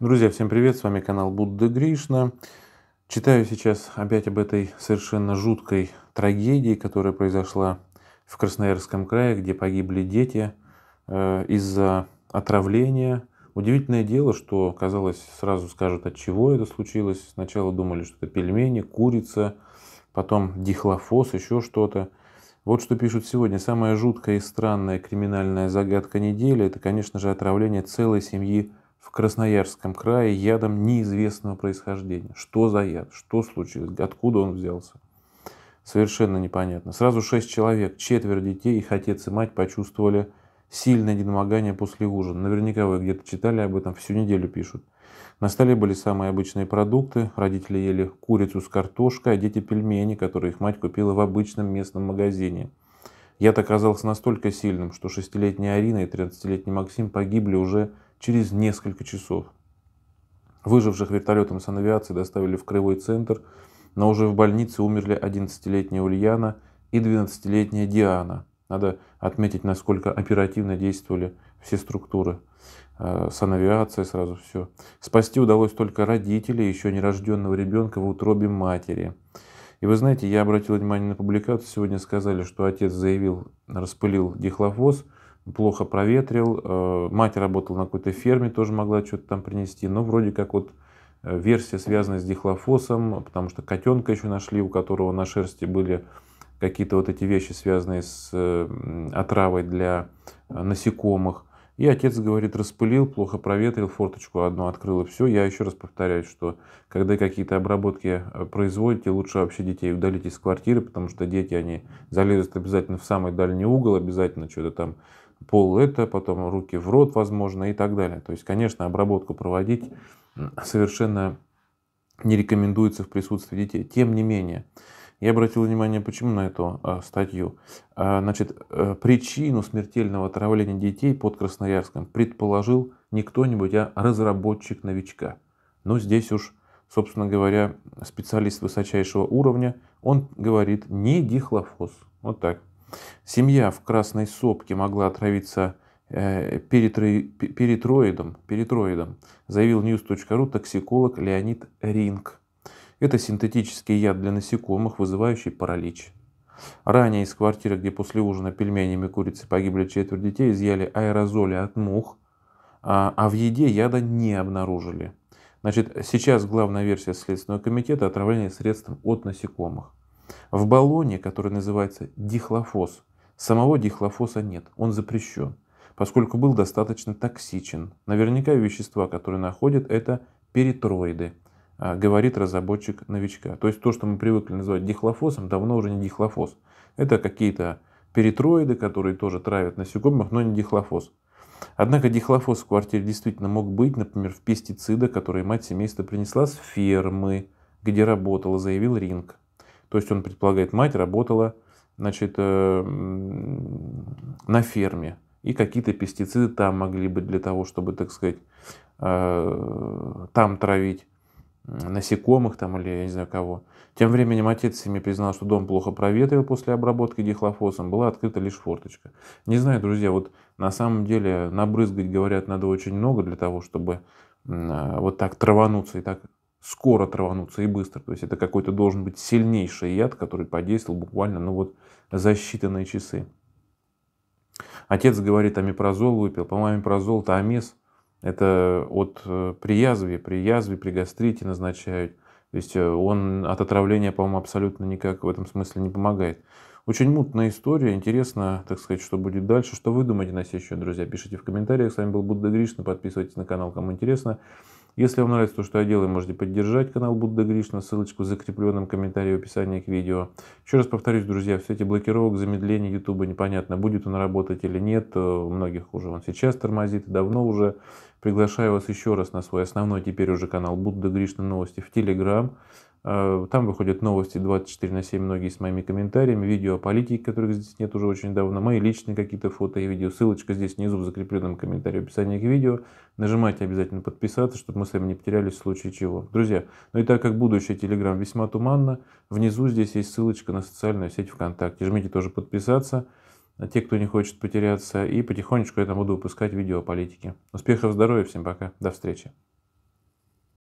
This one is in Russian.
Друзья, всем привет, с вами канал Будда Гришна. Читаю сейчас опять об этой совершенно жуткой трагедии, которая произошла в Красноярском крае, где погибли дети э, из-за отравления. Удивительное дело, что, казалось, сразу скажут, от чего это случилось. Сначала думали, что это пельмени, курица, потом дихлофос, еще что-то. Вот что пишут сегодня. Самая жуткая и странная криминальная загадка недели – это, конечно же, отравление целой семьи в Красноярском крае ядом неизвестного происхождения. Что за яд? Что случилось? Откуда он взялся? Совершенно непонятно. Сразу шесть человек, четверо детей, их отец и мать почувствовали сильное недомогание после ужина. Наверняка вы где-то читали об этом, всю неделю пишут. На столе были самые обычные продукты, родители ели курицу с картошкой, а дети пельмени, которые их мать купила в обычном местном магазине. Яд оказался настолько сильным, что шестилетняя Арина и 13-летний Максим погибли уже через несколько часов. Выживших вертолетом санавиации доставили в Крывой центр, но уже в больнице умерли 11-летняя Ульяна и 12-летняя Диана. Надо отметить, насколько оперативно действовали все структуры. Э, санавиация сразу все. Спасти удалось только родителей еще нерожденного ребенка в утробе матери. И вы знаете, я обратил внимание на публикацию, сегодня сказали, что отец заявил, распылил дихлофос – плохо проветрил. Э, мать работала на какой-то ферме, тоже могла что-то там принести. Но ну, вроде как вот э, версия связана с дихлофосом, потому что котенка еще нашли, у которого на шерсти были какие-то вот эти вещи, связанные с э, отравой для насекомых. И отец говорит, распылил, плохо проветрил, форточку одну открыл и все. Я еще раз повторяю, что когда какие-то обработки производите, лучше вообще детей удалить из квартиры, потому что дети, они залезут обязательно в самый дальний угол, обязательно что-то там пол это, потом руки в рот, возможно, и так далее. То есть, конечно, обработку проводить совершенно не рекомендуется в присутствии детей. Тем не менее, я обратил внимание, почему на эту а, статью. А, значит, э, причину смертельного отравления детей под Красноярском предположил не кто-нибудь, а разработчик новичка. Но здесь уж, собственно говоря, специалист высочайшего уровня, он говорит не дихлофос. Вот так. Семья в красной сопке могла отравиться э, перитроидом, перитроидом заявил news.ru токсиколог Леонид Ринг. Это синтетический яд для насекомых, вызывающий паралич. Ранее из квартиры, где после ужина пельменями курицы погибли четверо детей, изъяли аэрозоли от мух, а, а в еде яда не обнаружили. Значит, сейчас главная версия Следственного комитета – отравление средством от насекомых. В баллоне, который называется дихлофос, самого дихлофоса нет, он запрещен, поскольку был достаточно токсичен. Наверняка вещества, которые находят, это перитроиды, а, говорит разработчик новичка. То есть то, что мы привыкли называть дихлофосом, давно уже не дихлофос. Это какие-то перитроиды, которые тоже травят насекомых, но не дихлофос. Однако дихлофос в квартире действительно мог быть, например, в пестицидах, которые мать семейства принесла с фермы, где работала, заявил Ринг. То есть он предполагает, мать работала значит, э, на ферме, и какие-то пестициды там могли быть для того, чтобы, так сказать, э, там травить насекомых там или я не знаю кого. Тем временем отец семьи признал, что дом плохо проветрил после обработки дихлофосом, была открыта лишь форточка. Не знаю, друзья, вот на самом деле набрызгать, говорят, надо очень много для того, чтобы э, вот так травануться и так скоро травануться и быстро. То есть это какой-то должен быть сильнейший яд, который подействовал буквально ну вот, за считанные часы. Отец говорит, амипрозол выпил. По-моему, амипрозол это амес. Это от э, приязвия, при язве, при гастрите назначают. То есть э, он от отравления, по-моему, абсолютно никак в этом смысле не помогает. Очень мутная история. Интересно, так сказать, что будет дальше. Что вы думаете на сей счет, друзья? Пишите в комментариях. С вами был Будда Гришна. Подписывайтесь на канал, кому интересно. Если вам нравится то, что я делаю, можете поддержать канал Будда Гришна, ссылочку в закрепленном комментарии в описании к видео. Еще раз повторюсь, друзья, все эти блокировок, замедления YouTube непонятно, будет он работать или нет, э, у многих уже он сейчас тормозит, давно уже. Приглашаю вас еще раз на свой основной теперь уже канал Будда Гришна Новости в Телеграм. Э, там выходят новости 24 на 7, многие с моими комментариями, видео о политике, которых здесь нет уже очень давно, мои личные какие-то фото и видео. Ссылочка здесь внизу в закрепленном комментарии в описании к видео. Нажимайте обязательно подписаться, чтобы мы с вами не потерялись в случае чего. Друзья, ну и так как будущее Telegram весьма туманно, внизу здесь есть ссылочка на социальную сеть ВКонтакте. Жмите тоже подписаться, а те, кто не хочет потеряться, и потихонечку я там буду выпускать видео о политике. Успехов, здоровья, всем пока, до встречи.